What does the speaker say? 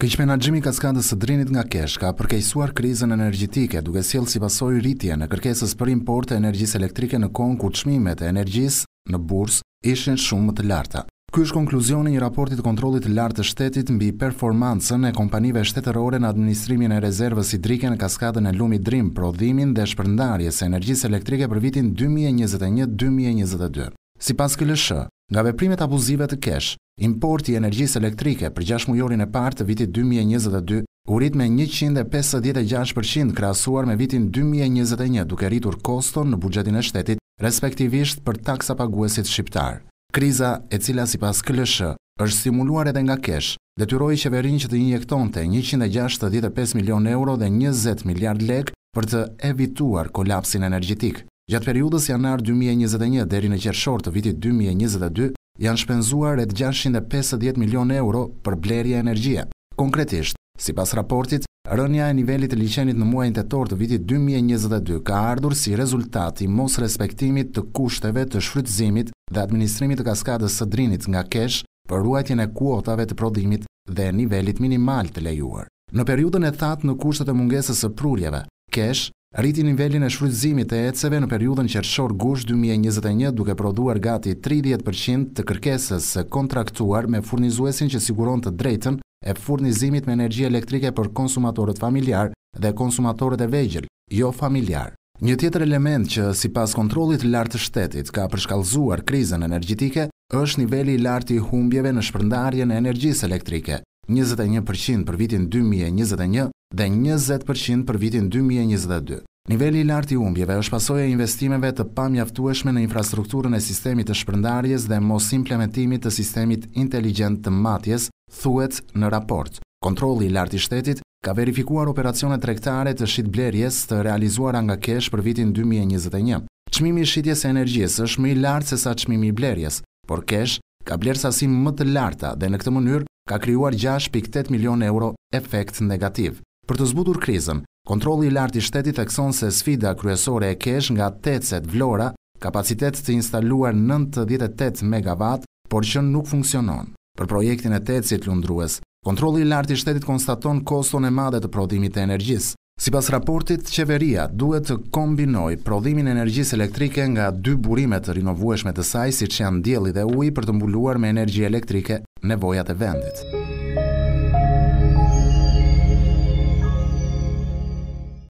Këq menaxhimi i kaskadës së drenit nga Kesh ka përkeqësuar krizën energjetike, duke sjell si pasojë rritje në kërkesës për importe energjisë elektrike në kohën kur çmimet e energjisë në bursë ishin shumë më të larta. Ky është konkluzioni i raportit të kontrollit të lartë të shtetit mbi performancën e kompanive shtetërore në administrimin e rezervës hidrike në kaskadën e Lumit Drim, prodhimin dhe shpërndarjes së energjisë elektrike për vitin 2021-2022. Sipas KLSH, Nga veprimet abuzive të kesh, importi i energjisë elektrike për 6 mujorin e partë të vitit 2022 urit me 156% krasuar me vitin 2021 duke rritur koston në bugjetin e shtetit, respektivisht për taksa paguesit shqiptar. Kriza e cila si pas këllëshë është simuluar edhe nga kesh, detyroi qeverin që të injektonte 165 milion euro dhe 20 miliard lek për të evituar kolapsin energjitikë. Gjatë periudës janar 2021 deri në qershor të vitit 2022, janë shpenzuar rrët 650 milion euro për blerje energjie. Konkretisht, si pas raportit, rënja e nivelit të licenit në muajnë të torë të vitit 2022 ka ardhur si rezultat i mos respektimit të kushteve të shfrytëzimit dhe administrimit të kaskadës së drinit nga kesh për ruajtjen e kuotave të prodhimit dhe nivelit minimal të lejuar. Në periudën e thatë në kushtet e mungesës së pruljeve, kesh Rriti nivelin e shfrytëzimit të ece në periudhën qershor gush 2021 duke prodhuar gati 30% të kërkesës së kontraktuar me furnizuesin që siguron të drejtën e furnizimit me energji elektrike për konsumatorët familjar dhe konsumatorët e vegjël, jo familjar. Një tjetër element që si pas kontrolit lartë shtetit ka përshkallzuar krizën energjitike është niveli lartë i humbjeve në shpërndarje në energjisë elektrike, 21% për vitin 2021 dhe 20% për vitin 2022. Nivelli i lartë i humbjeve është pasojë e investimeve të pamjaftueshme në infrastrukturën e sistemit të shpërndarjes dhe mos implementimit të sistemit inteligjent të matjes, thuhet në raport. Kontrolli i lartë i shtetit ka verifikuar operacione tregtare të shitblerjes të realizuara nga kesh për vitin 2021. Çmimi i shitjes së energjisë është më i lartë se sa çmimi i blerjes, por kesh ka bler sasi më të larta dhe në këtë mënyrë ka krijuar 6.8 milion euro efekt negativ. Për të zbutur krizën, kontroli i lartë i shtetit thekson se sfida kryesore e kesh nga tecet Vlora, kapacitet të instaluar 98 MW, por që nuk funksionon. Për projektin e tetset lundrues, kontroli i lartë i shtetit konstaton koston e madhe të prodhimit të energjisë. Si pas raportit, qeveria duhet të kombinoj prodhimin e energjis elektrike nga dy burimet të rinovueshme të saj, si që janë djeli dhe uj për të mbuluar me energji elektrike nevojat e vendit.